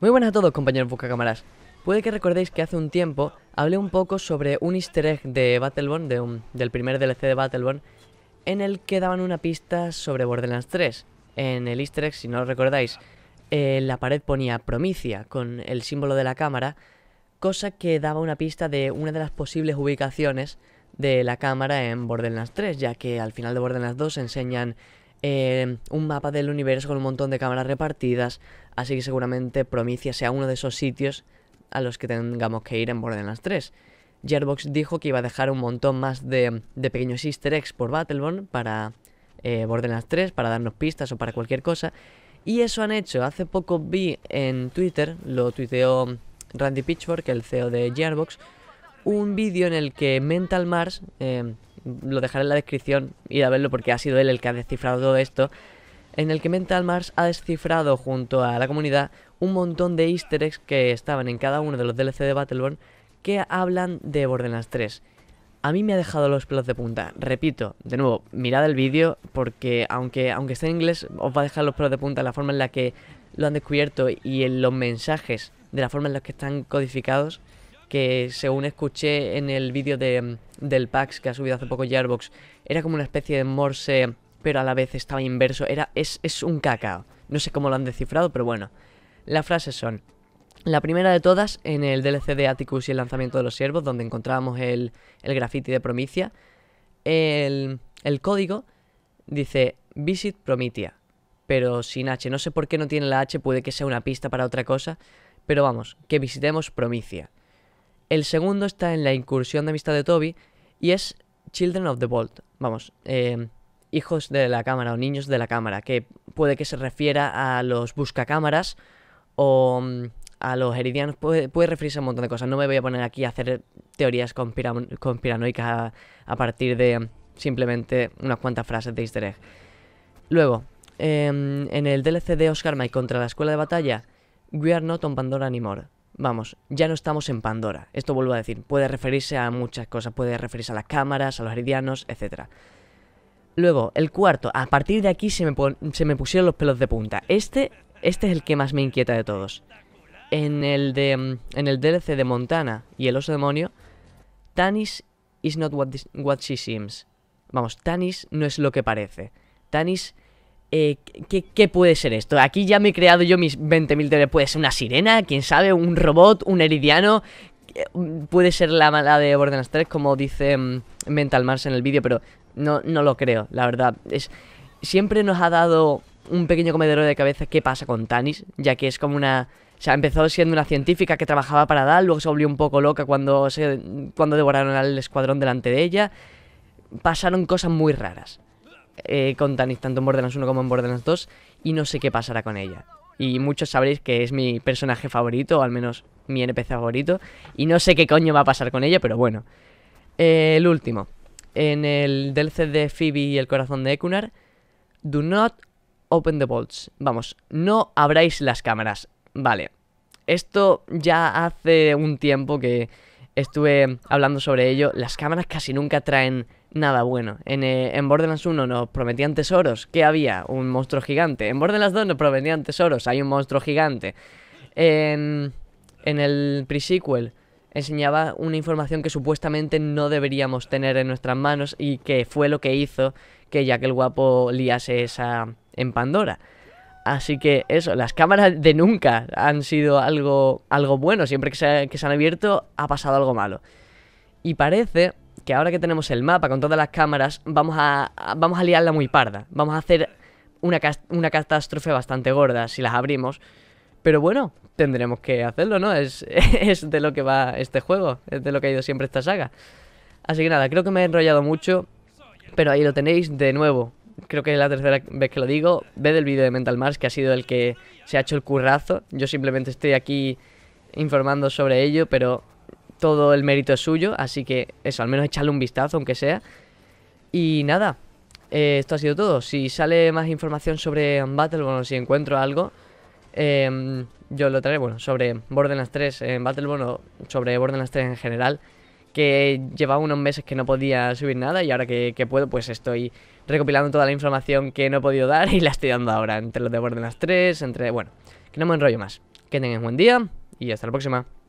Muy buenas a todos compañeros cámaras. Puede que recordéis que hace un tiempo hablé un poco sobre un easter egg de Battleborn, del primer DLC de Battleborn, en el que daban una pista sobre Borderlands 3. En el easter egg, si no lo recordáis, eh, la pared ponía Promicia con el símbolo de la cámara, cosa que daba una pista de una de las posibles ubicaciones de la cámara en Borderlands 3, ya que al final de Borderlands 2 enseñan Em, un mapa del universo con un montón de cámaras repartidas, así que seguramente Promicia sea uno de esos sitios a los que tengamos que ir en Borderlands 3. Gearbox dijo que iba a dejar un montón más de, de pequeños easter eggs por Battleborn para eh, Borderlands 3, para darnos pistas o para cualquier cosa. Y eso han hecho. Hace poco vi en Twitter, lo tuiteó Randy Pitchfork, que el CEO de Gearbox, un vídeo en el que Mental Mars, em, lo dejaré en la descripción, ir a verlo porque ha sido él el que ha descifrado todo esto, en el que Mental Mars ha descifrado junto a la comunidad un montón de easter eggs que estaban en cada uno de los DLC de Battleborn que hablan de Borderlands 3. A mí me ha dejado los pelos de punta. Repito, de nuevo, mirad el vídeo porque aunque, aunque esté en inglés os va a dejar los pelos de punta la forma en la que lo han descubierto y en los mensajes de la forma en la que están codificados que según escuché en el vídeo de, mm, del PAX que ha subido hace poco Jarbox, era como una especie de morse, pero a la vez estaba inverso. Era, es, es un cacao. No sé cómo lo han descifrado, pero bueno. Las frases son. La primera de todas, en el DLC de Atticus y el lanzamiento de los siervos, donde encontrábamos el, el graffiti de Promicia, el, el código dice Visit Promitia, pero sin H. No sé por qué no tiene la H, puede que sea una pista para otra cosa, pero vamos, que visitemos Promicia. El segundo está en la incursión de amistad de Toby y es Children of the Vault. Vamos, em, hijos de la cámara o niños de la cámara, que puede que se refiera a los buscacámaras o mm, a los heridianos, puede, referirse a un montón de cosas. No me voy a poner aquí a hacer teorías conspiranoicas a, partir de simplemente unas cuantas frases de easter egg. Luego, em, en el DLC de Oscar Mike contra la escuela de batalla, We are not on Pandora anymore. Vamos, ya no estamos en Pandora. Esto vuelvo a decir, puede referirse a muchas cosas, puede referirse a las cámaras, a los heridianos, etc. Luego, el cuarto, a partir de aquí se me, pusieron los pelos de punta. Este, este es el que más me inquieta de todos. En el, de, mm, en el DLC de Montana y el oso demonio, Tanis is not what, what she seems. Vamos, Tanis no es lo que parece. Tanis eh, ¿qué, puede ser esto? Aquí ya me he creado yo mis 20.000 teorías. Puede ser una sirena, quién sabe, un robot, un eridiano eh, Puede ser la mala de Borderlands 3, como dice mm, Mental Mars en el vídeo, pero no, no lo creo, la verdad. Es, siempre nos ha dado un pequeño comedero de cabeza qué pasa con Tanis, ya que es como una... O sea, empezó siendo una científica que trabajaba para DAL, luego se volvió un poco loca cuando, cuando devoraron al escuadrón delante de ella. Pasaron cosas muy raras eh, con tanto en Borderlands 1 como en Borderlands 2 y no sé qué pasará con ella. Y muchos sabréis que es mi personaje favorito, o al menos mi NPC favorito, y no sé qué coño va a pasar con ella, pero bueno. Eh, el último. En el DLC de Phoebe y el corazón de Ekunar, do not open the bolts. Vamos, no abráis las cámaras. Vale. Esto ya hace un tiempo que estuve hablando sobre ello. Las cámaras casi nunca traen nada bueno. En, eh, Borderlands 1 nos prometían tesoros, ¿Qué había un monstruo gigante. En Borderlands 2 nos prometían tesoros, hay un monstruo gigante. En, en el pre-sequel enseñaba una información que supuestamente no deberíamos tener en nuestras manos y que fue lo que hizo que Jack el Guapo liase esa en Pandora. Así que eso, las cámaras de nunca han sido algo, algo bueno. Siempre que se, que se han abierto ha pasado algo malo. Y parece que ahora que tenemos el mapa con todas las cámaras, vamos a, vamos a liarla muy parda. Vamos a hacer una, catástrofe bastante gorda si las abrimos. Pero bueno, tendremos que hacerlo, ¿no? Es, es de lo que va este juego, es de lo que ha ido siempre esta saga. Así que nada, creo que me he enrollado mucho, pero ahí lo tenéis de nuevo. Creo que es la tercera vez que lo digo. Ve el vídeo de Mental Mars, que ha sido el que se ha hecho el currazo. Yo simplemente estoy aquí informando sobre ello, pero todo el mérito es suyo, así que eso, al menos echarle un vistazo, aunque sea. Y nada, eh, esto ha sido todo. Si sale más información sobre Battleborn o si encuentro algo, em, yo lo traeré, bueno, sobre Borderlands 3 en Battle, O sobre Borderlands 3 en general, que llevaba unos meses que no podía subir nada y ahora que, puedo, pues estoy recopilando toda la información que no he podido dar y la estoy dando ahora, entre los de Borderlands 3, entre, bueno, que no me enrollo más. Que tengáis buen día y hasta la próxima.